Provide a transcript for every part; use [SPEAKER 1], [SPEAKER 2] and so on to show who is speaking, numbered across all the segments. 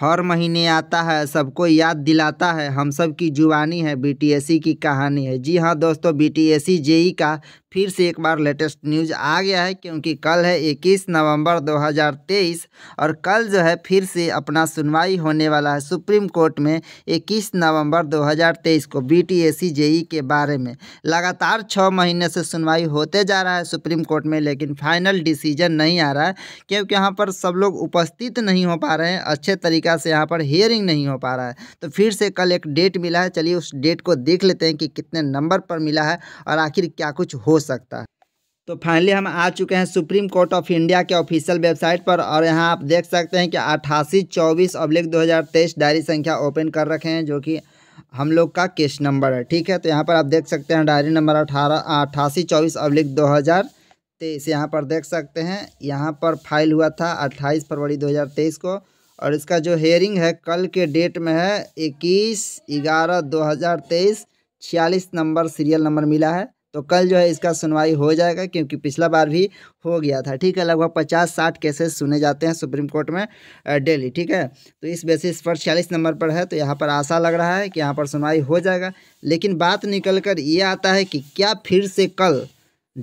[SPEAKER 1] हर महीने आता है सबको याद दिलाता है हम सब की जुबानी है बीटीएससी की कहानी है जी हाँ दोस्तों बीटीएससी जेई e का फिर से एक बार लेटेस्ट न्यूज आ गया है क्योंकि कल है 21 नवंबर 2023 और कल जो है फिर से अपना सुनवाई होने वाला है सुप्रीम कोर्ट में 21 नवंबर 2023 को बी टी एस के बारे में लगातार छः महीने से सुनवाई होते जा रहा है सुप्रीम कोर्ट में लेकिन फाइनल डिसीजन नहीं आ रहा है क्योंकि यहाँ पर सब लोग उपस्थित नहीं हो पा रहे हैं अच्छे तरीक़ा से यहाँ पर हियरिंग नहीं हो पा रहा है तो फिर से कल एक डेट मिला है चलिए उस डेट को देख लेते हैं कि कितने नंबर पर मिला है और आखिर क्या कुछ हो सकता है तो फाइनली हम आ चुके हैं सुप्रीम कोर्ट ऑफ इंडिया के ऑफिशियल वेबसाइट पर और यहां आप देख सकते हैं कि अट्ठासी चौबीस अब्लिक दो डायरी संख्या ओपन कर रखे हैं जो कि हम लोग का केस नंबर है ठीक है तो यहाँ पर आप देख सकते हैं डायरी नंबर अठारह अट्ठासी चौबीस अब्लिक दो हज़ार तेईस यहाँ पर देख सकते हैं यहाँ पर फाइल हुआ था अट्ठाईस फरवरी दो हज़ार तेईस को और इसका जो हेयरिंग है कल के डेट में है इक्कीस ग्यारह दो हज़ार तेईस छियालीस नंबर सीरियल नंबर मिला है तो कल जो है इसका सुनवाई हो जाएगा क्योंकि पिछला बार भी हो गया था ठीक है लगभग पचास साठ केसेस सुने जाते हैं सुप्रीम कोर्ट में डेली ठीक है तो इस बेसिस पर छियालीस नंबर पर है तो यहाँ पर आशा लग रहा है कि यहाँ पर सुनवाई हो जाएगा लेकिन बात निकल कर ये आता है कि क्या फिर से कल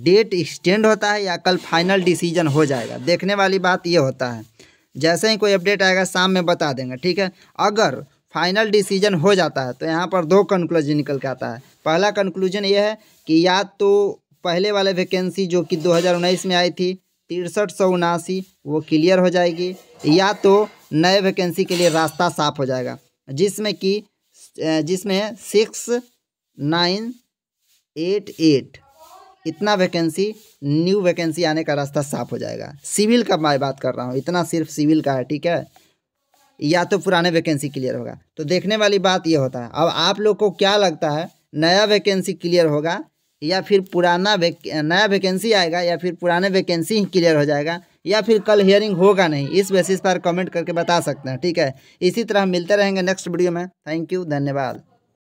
[SPEAKER 1] डेट एक्सटेंड होता है या कल फाइनल डिसीजन हो जाएगा देखने वाली बात ये होता है जैसे ही कोई अपडेट आएगा शाम में बता देंगे ठीक है अगर फाइनल डिसीजन हो जाता है तो यहाँ पर दो कंक्लूजन निकल के आता है पहला कंक्लूजन ये है कि या तो पहले वाले वैकेंसी जो कि 2019 में आई थी तिरसठ सौ उनासी वो क्लियर हो जाएगी या तो नए वैकेंसी के लिए रास्ता साफ हो जाएगा जिसमें कि जिसमें सिक्स नाइन एट एट इतना वैकेंसी न्यू वैकेंसी आने का रास्ता साफ हो जाएगा सिविल का मैं बात कर रहा हूँ इतना सिर्फ सिविल का है ठीक है या तो पुराने वैकेंसी क्लियर होगा तो देखने वाली बात ये होता है अब आप लोग को क्या लगता है नया वैकेंसी क्लियर होगा या फिर पुराना वे नया वैकेंसी आएगा या फिर पुराने वैकेंसी ही क्लियर हो जाएगा या फिर कल हियरिंग होगा नहीं इस बेसिस पर कमेंट करके बता सकते हैं ठीक है इसी तरह मिलते रहेंगे नेक्स्ट वीडियो में थैंक यू धन्यवाद